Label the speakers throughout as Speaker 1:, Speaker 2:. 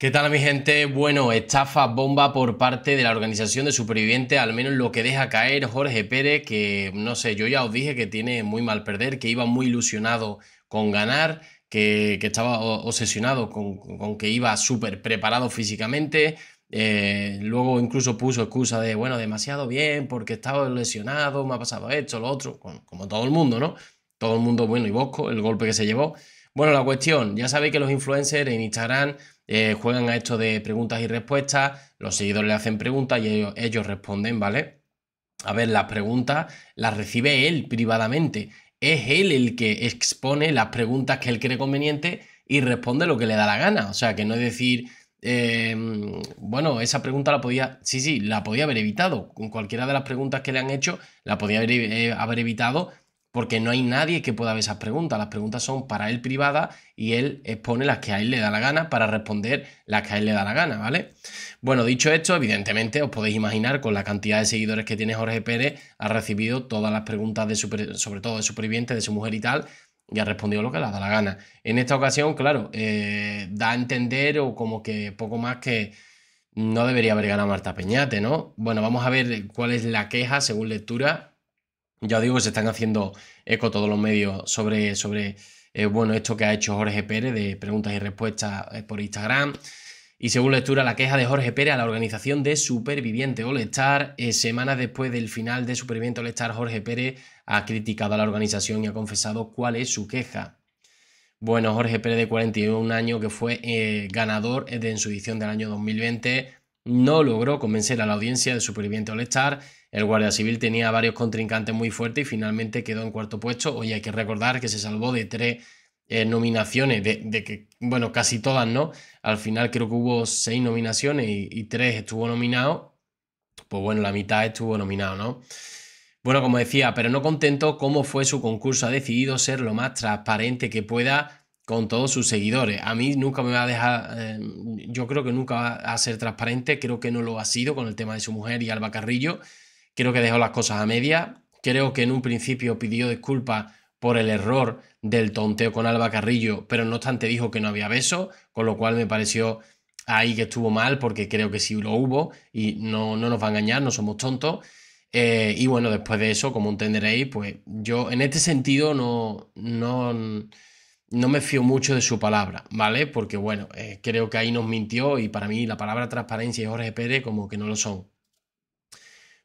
Speaker 1: ¿Qué tal mi gente? Bueno, estafa bomba por parte de la organización de supervivientes, al menos lo que deja caer Jorge Pérez, que no sé, yo ya os dije que tiene muy mal perder, que iba muy ilusionado con ganar, que, estaba obsesionado con, que iba súper preparado físicamente. Eh, luego incluso puso excusa de, bueno, demasiado bien, porque estaba lesionado, me ha pasado esto, lo otro, como, como todo el mundo, ¿no? Todo el mundo, bueno, y Bosco, el golpe que se llevó. Bueno, la cuestión, ya sabéis que los influencers en Instagram eh, juegan a esto de preguntas y respuestas, los seguidores le hacen preguntas y ellos, responden, ¿vale? A ver, las preguntas las recibe él privadamente. Es él el que expone las preguntas que él cree conveniente y responde lo que le da la gana. O sea, que no es decir, eh, bueno, esa pregunta la podía, sí, sí, la podía haber evitado. Con cualquiera de las preguntas que le han hecho, la podía haber eh, evitado porque no hay nadie que pueda ver esas preguntas. Las preguntas son para él privadas y él expone las que a él le da la gana para responder las que a él le da la gana, ¿vale? Bueno, dicho esto, evidentemente os podéis imaginar con la cantidad de seguidores que tiene Jorge Pérez, ha recibido todas las preguntas de sobre todo de supervivientes, de su mujer y tal, y ha respondido lo que le da la gana. En esta ocasión, claro, eh, da a entender o como que poco más que no debería haber ganado Marta Peñate, ¿no? Bueno, vamos a ver cuál es la queja según lectura ya digo que se están haciendo eco todos los medios sobre, sobre eh, bueno, esto que ha hecho Jorge Pérez de preguntas y respuestas eh, por Instagram. Y según lectura, la queja de Jorge Pérez a la organización de Superviviente All-Star, eh, semanas después del final de Superviviente All-Star, Jorge Pérez ha criticado a la organización y ha confesado cuál es su queja. Bueno, Jorge Pérez, de 41 años, que fue ganador en su edición del año 2020, no logró convencer a la audiencia de Superviviente All-Star el Guardia Civil tenía varios contrincantes muy fuertes y finalmente quedó en cuarto puesto. Hoy hay que recordar que se salvó de tres eh, nominaciones, de, que, bueno, casi todas, ¿no? Al final creo que hubo seis nominaciones y, tres estuvo nominado. Pues bueno, la mitad estuvo nominado, ¿no? Bueno, como decía, pero no contento cómo fue su concurso, ha decidido ser lo más transparente que pueda con todos sus seguidores. A mí nunca me va a dejar, eh, yo creo que nunca va a ser transparente, creo que no lo ha sido con el tema de su mujer y Alba Carrillo. Creo que dejó las cosas a media. Creo que en un principio pidió disculpas por el error del tonteo con Alba Carrillo, pero no obstante dijo que no había beso, con lo cual me pareció ahí que estuvo mal, porque creo que sí lo hubo y no, no nos va a engañar, no somos tontos. Eh, y bueno, después de eso, como entenderéis, pues yo en este sentido no, no, no me fío mucho de su palabra, ¿vale? Porque bueno, eh, creo que ahí nos mintió y para mí la palabra transparencia y Jorge Pérez como que no lo son.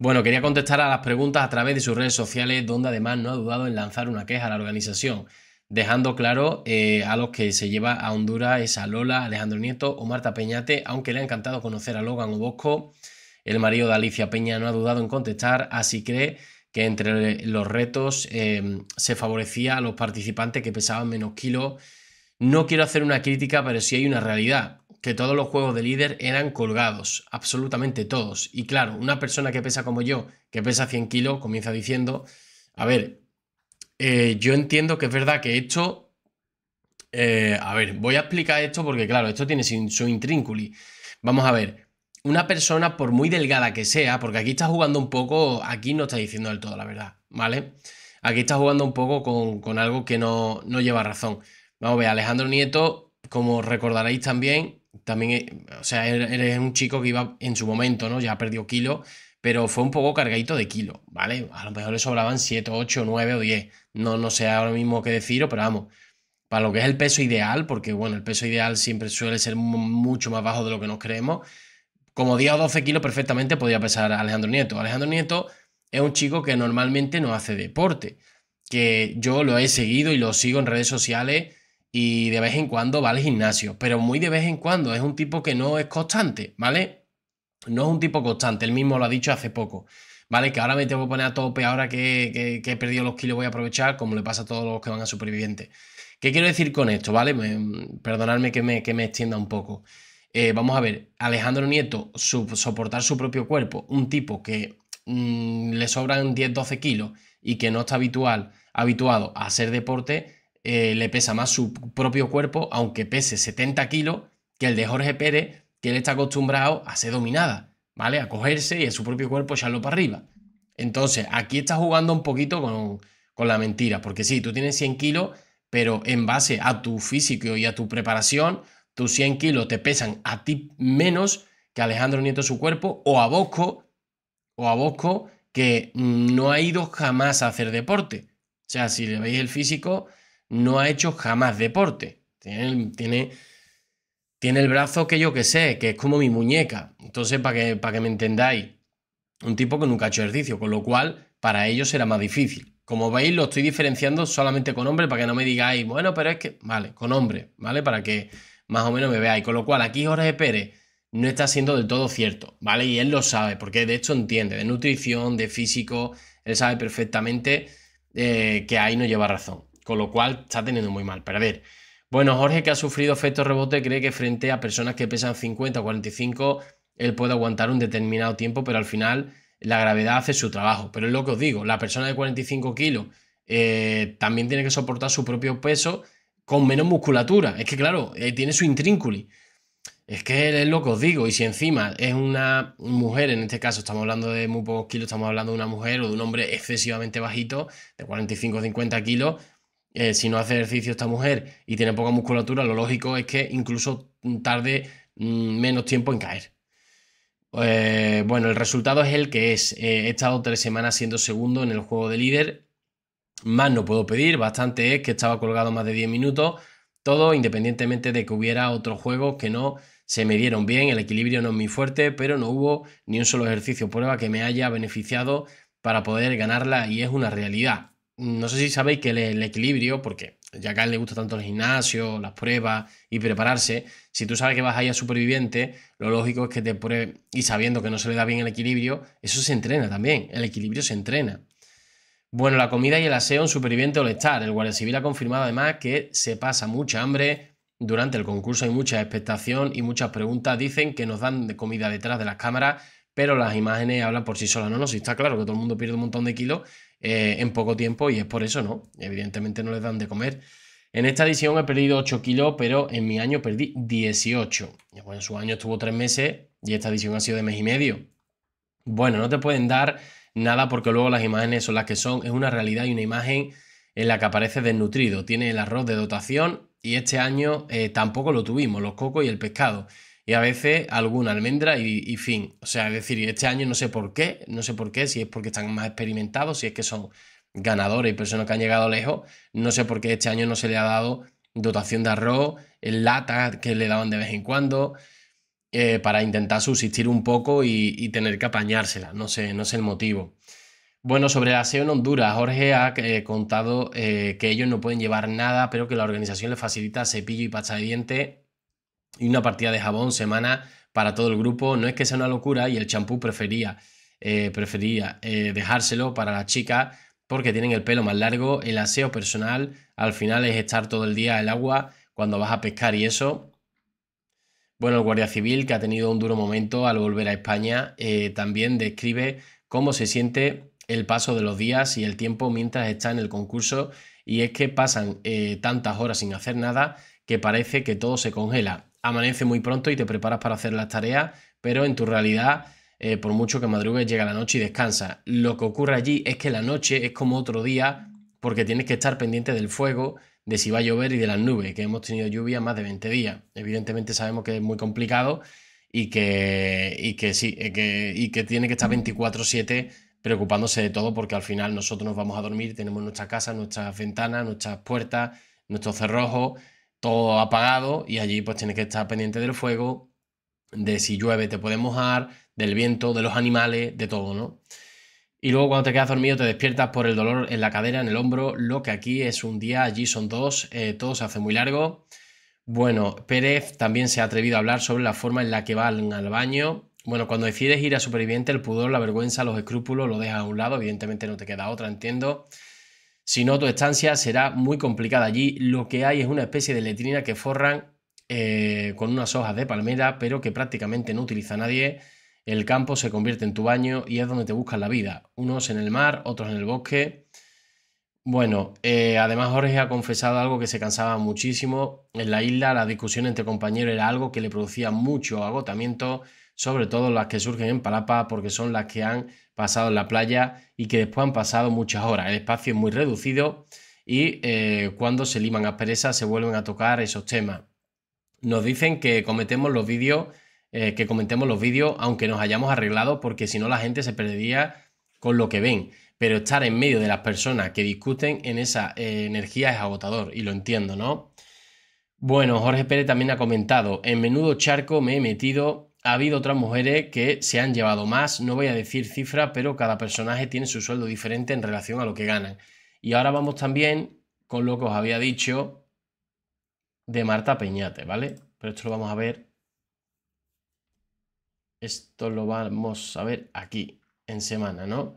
Speaker 1: Bueno, quería contestar a las preguntas a través de sus redes sociales, donde además no ha dudado en lanzar una queja a la organización, dejando claro eh, a los que se lleva a Honduras es a Lola, Alejandro Nieto o Marta Peñate, aunque le ha encantado conocer a Logan o Bosco. El marido de Alicia Peña no ha dudado en contestar, así cree que entre los retos em, se favorecía a los participantes que pesaban menos kilos. No quiero hacer una crítica, pero sí hay una realidad que todos los juegos de líder eran colgados, absolutamente todos. Y claro, una persona que pesa como yo, que pesa 100 kilos, comienza diciendo, a ver, eh, yo entiendo que es verdad que esto, eh, a ver, voy a explicar esto porque claro, esto tiene su intrínculi. Vamos a ver, una persona por muy delgada que sea, porque aquí está jugando un poco, aquí no está diciendo del todo la verdad, ¿vale? Aquí está jugando un poco con, algo que no, no lleva razón. Vamos a ver, Alejandro Nieto, como recordaréis también, también, eh, o sea, él er, es un chico que iba en su momento, ¿no? Ya perdió kilo, pero fue un poco cargadito de kilo, ¿vale? A lo mejor le sobraban 7, 8, 9 o 10. No, no sé ahora mismo qué deciros, pero vamos. Para lo que es el peso ideal, porque bueno, el peso ideal siempre suele ser mucho más bajo de lo que nos creemos, como 10 o 12 kilos perfectamente podría pesar Alejandro Nieto. Alejandro Nieto es un chico que normalmente no hace deporte, que yo lo he seguido y lo sigo en redes sociales y de vez en cuando va al gimnasio, pero muy de vez en cuando. Es un tipo que no es constante, ¿vale? No es un tipo constante, él mismo lo ha dicho hace poco. ¿Vale? Que ahora me tengo que poner a tope, ahora que, he perdido los kilos voy a aprovechar, como le pasa a todos los que van a supervivientes. ¿Qué quiero decir con esto? ¿Vale? perdonadme que me, que me extienda un poco. Eh, vamos a ver, Alejandro Nieto, soportar su propio cuerpo, un tipo que mm, le sobran 10-12 kilos y que no está habitual, habituado a hacer deporte, eh, le pesa más su propio cuerpo, aunque pese 70 kilos, que el de Jorge Pérez, que él está acostumbrado a ser dominada, ¿vale? A cogerse y a su propio cuerpo echarlo para arriba. Entonces, aquí está jugando un poquito con, la mentira, porque sí, tú tienes 100 kilos, pero en base a tu físico y a tu preparación, tus 100 kilos te pesan a ti menos que Alejandro Nieto su cuerpo, o a Bosco, o a Bosco, que no ha ido jamás a hacer deporte. O sea, si le veis el físico, no ha hecho jamás deporte. Tiene, tiene, tiene el brazo que yo que sé, que es como mi muñeca. Entonces, para que, para que me entendáis, un tipo que nunca ha hecho ejercicio, con lo cual para ellos será más difícil. Como veis, lo estoy diferenciando solamente con hombres para que no me digáis, bueno, pero es que, vale, con hombre, ¿vale? Para que más o menos me veáis. Con lo cual, aquí Jorge Pérez no está siendo del todo cierto, ¿vale? Y él lo sabe, porque de hecho entiende de nutrición, de físico, él sabe perfectamente eh, que ahí no lleva razón con lo cual está teniendo muy mal ver... Bueno, Jorge, que ha sufrido efecto rebote, cree que frente a personas que pesan 50 o 45, él puede aguantar un determinado tiempo, pero al final la gravedad hace su trabajo. Pero es lo que os digo, la persona de 45 kilos eh, también tiene que soportar su propio peso con menos musculatura. Es que, claro, eh, tiene su intrínculi. Es que es lo que os digo, y si encima es una mujer, en este caso estamos hablando de muy pocos kilos, estamos hablando de una mujer o de un hombre excesivamente bajito, de 45 o 50 kilos, eh, si no hace ejercicio esta mujer y tiene poca musculatura, lo lógico es que incluso tarde mm, menos tiempo en caer. Eh, bueno, el resultado es el que es. Eh, he estado tres semanas siendo segundo en el juego de líder. Más no puedo pedir, bastante es que estaba colgado más de 10 minutos. Todo independientemente de que hubiera otros juegos que no se me dieron bien. El equilibrio no es muy fuerte, pero no hubo ni un solo ejercicio prueba que me haya beneficiado para poder ganarla y es una realidad no sé si sabéis que el, equilibrio, porque ya que a él le gusta tanto el gimnasio, las pruebas y prepararse, si tú sabes que vas ahí a superviviente, lo lógico es que te y sabiendo que no se le da bien el equilibrio, eso se entrena también, el equilibrio se entrena. Bueno, la comida y el aseo en superviviente oletar estar. El Guardia Civil ha confirmado además que se pasa mucha hambre. Durante el concurso hay mucha expectación y muchas preguntas. Dicen que nos dan de comida detrás de las cámaras, pero las imágenes hablan por sí solas. No, no, si está claro que todo el mundo pierde un montón de kilos, eh, en poco tiempo y es por eso, ¿no? Evidentemente no les dan de comer. En esta edición he perdido 8 kilos, pero en mi año perdí 18. en su año estuvo 3 meses y esta edición ha sido de mes y medio. Bueno, no te pueden dar nada porque luego las imágenes son las que son. Es una realidad y una imagen en la que aparece desnutrido. Tiene el arroz de dotación y este año eh, tampoco lo tuvimos, los cocos y el pescado y a veces alguna almendra y, fin. O sea, es decir, este año no sé por qué, no sé por qué, si es porque están más experimentados, si es que son ganadores y personas que han llegado lejos, no sé por qué este año no se le ha dado dotación de arroz, lata que le daban de vez en cuando, eh, para intentar subsistir un poco y, tener que apañársela, no sé, no sé el motivo. Bueno, sobre la aseo en Honduras, Jorge ha eh, contado eh, que ellos no pueden llevar nada, pero que la organización les facilita cepillo y pasta de dientes y una partida de jabón semana para todo el grupo. No es que sea una locura y el champú prefería, eh, prefería eh, dejárselo para las chicas porque tienen el pelo más largo. El aseo personal al final es estar todo el día el agua cuando vas a pescar y eso. Bueno, el guardia civil que ha tenido un duro momento al volver a España eh, también describe cómo se siente el paso de los días y el tiempo mientras está en el concurso y es que pasan tantas horas sin hacer nada que parece que todo se congela amanece muy pronto y te preparas para hacer las tareas, pero en tu realidad, eh, por mucho que madrugues, llega la noche y descansa. Lo que ocurre allí es que la noche es como otro día porque tienes que estar pendiente del fuego, de si va a llover y de las nubes, que hemos tenido lluvia más de 20 días. Evidentemente sabemos que es muy complicado y que, que sí, eh, que, y que tiene que estar 24/7 preocupándose de todo porque al final nosotros nos vamos a dormir, tenemos nuestra casa, nuestras ventanas, nuestras puertas, nuestros cerrojos todo apagado y allí pues tienes que estar pendiente del fuego, de si llueve te puede mojar, del viento, de los animales, de todo, ¿no? Y luego cuando te quedas dormido te despiertas por el dolor en la cadera, en el hombro, lo que aquí es un día, allí son dos, eh, todo se hace muy largo. Bueno, Pérez también se ha atrevido a hablar sobre la forma en la que van al baño. Bueno, cuando decides ir a superviviente, el pudor, la vergüenza, los escrúpulos, lo dejas a un lado, evidentemente no te queda otra, entiendo. Si no, tu estancia será muy complicada allí. Lo que hay es una especie de letrina que forran eh, con unas hojas de palmera, pero que prácticamente no utiliza nadie. El campo se convierte en tu baño y es donde te buscas la vida. Unos en el mar, otros en el bosque. Bueno, eh, además Jorge ha confesado algo que se cansaba muchísimo. En la isla la discusión entre compañeros era algo que le producía mucho agotamiento sobre todo las que surgen en Palapa, porque son las que han pasado en la playa y que después han pasado muchas horas. El espacio es muy reducido y eh, cuando se liman a asperezas se vuelven a tocar esos temas. Nos dicen que cometemos los vídeos, eh, que comentemos los vídeos, aunque nos hayamos arreglado, porque si no la gente se perdería con lo que ven. Pero estar en medio de las personas que discuten en esa eh, energía es agotador, y lo entiendo, ¿no? Bueno, Jorge Pérez también ha comentado, en menudo charco me he metido ha habido otras mujeres que se han llevado más, no voy a decir cifras, pero cada personaje tiene su sueldo diferente en relación a lo que ganan. Y ahora vamos también con lo que os había dicho de Marta Peñate, ¿vale? Pero esto lo vamos a ver. Esto lo vamos a ver aquí, en semana, ¿no?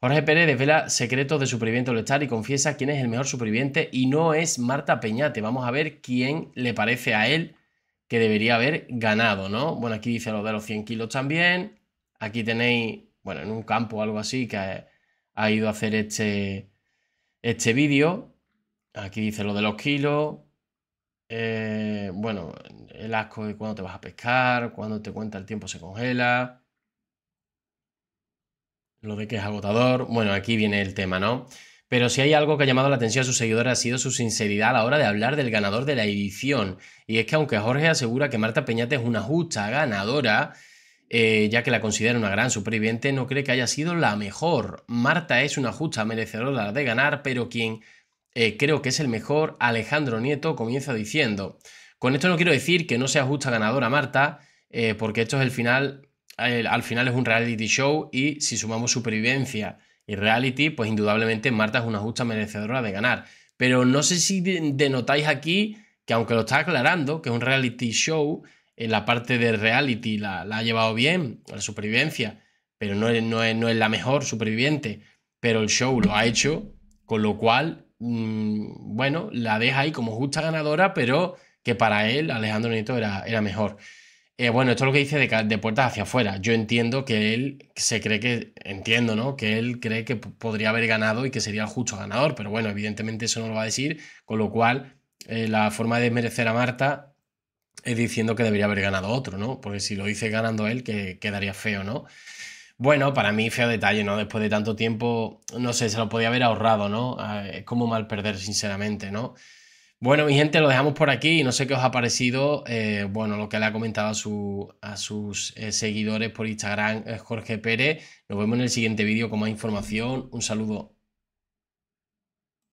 Speaker 1: Jorge Pérez desvela secretos de superviviente del y confiesa quién es el mejor superviviente y no es Marta Peñate. Vamos a ver quién le parece a él que debería haber ganado, ¿no? Bueno, aquí dice lo de los 100 kilos también. Aquí tenéis, bueno, en un campo o algo así que ha, ido a hacer este, este vídeo. Aquí dice lo de los kilos. Eh, bueno, el asco de cuando te vas a pescar, cuando te cuenta el tiempo se congela. Lo de que es agotador. Bueno, aquí viene el tema, ¿no? Pero si hay algo que ha llamado la atención a sus seguidores ha sido su sinceridad a la hora de hablar del ganador de la edición. Y es que aunque Jorge asegura que Marta Peñate es una justa ganadora, eh, ya que la considera una gran superviviente, no cree que haya sido la mejor. Marta es una justa merecedora de ganar, pero quien eh, creo que es el mejor, Alejandro Nieto, comienza diciendo. Con esto no quiero decir que no sea justa ganadora Marta, eh, porque esto es el final, al final es un reality show y si sumamos supervivencia y reality, pues indudablemente Marta es una justa merecedora de ganar. Pero no sé si denotáis aquí que aunque lo está aclarando, que es un reality show, en eh, la parte de reality la, ha llevado bien, la supervivencia, pero no es, no, es, la mejor superviviente, pero el show lo ha hecho, con lo cual, mm, bueno, la deja ahí como justa ganadora, pero que para él Alejandro Nieto era, era mejor. Eh, bueno, esto es lo que dice de, de, puertas hacia afuera. Yo entiendo que él se cree que, entiendo, ¿no? Que él cree que podría haber ganado y que sería el justo ganador, pero bueno, evidentemente eso no lo va a decir, con lo cual eh, la forma de desmerecer a Marta es diciendo que debería haber ganado otro, ¿no? Porque si lo dice ganando él, que quedaría feo, ¿no? Bueno, para mí feo detalle, ¿no? Después de tanto tiempo, no sé, se lo podía haber ahorrado, ¿no? Ah, es como mal perder, sinceramente, ¿no? Bueno, mi gente, lo dejamos por aquí. No sé qué os ha parecido. Eh, bueno, lo que le ha comentado a, a sus eh, seguidores por Instagram, eh, Jorge Pérez. Nos vemos en el siguiente vídeo con más información. Un saludo.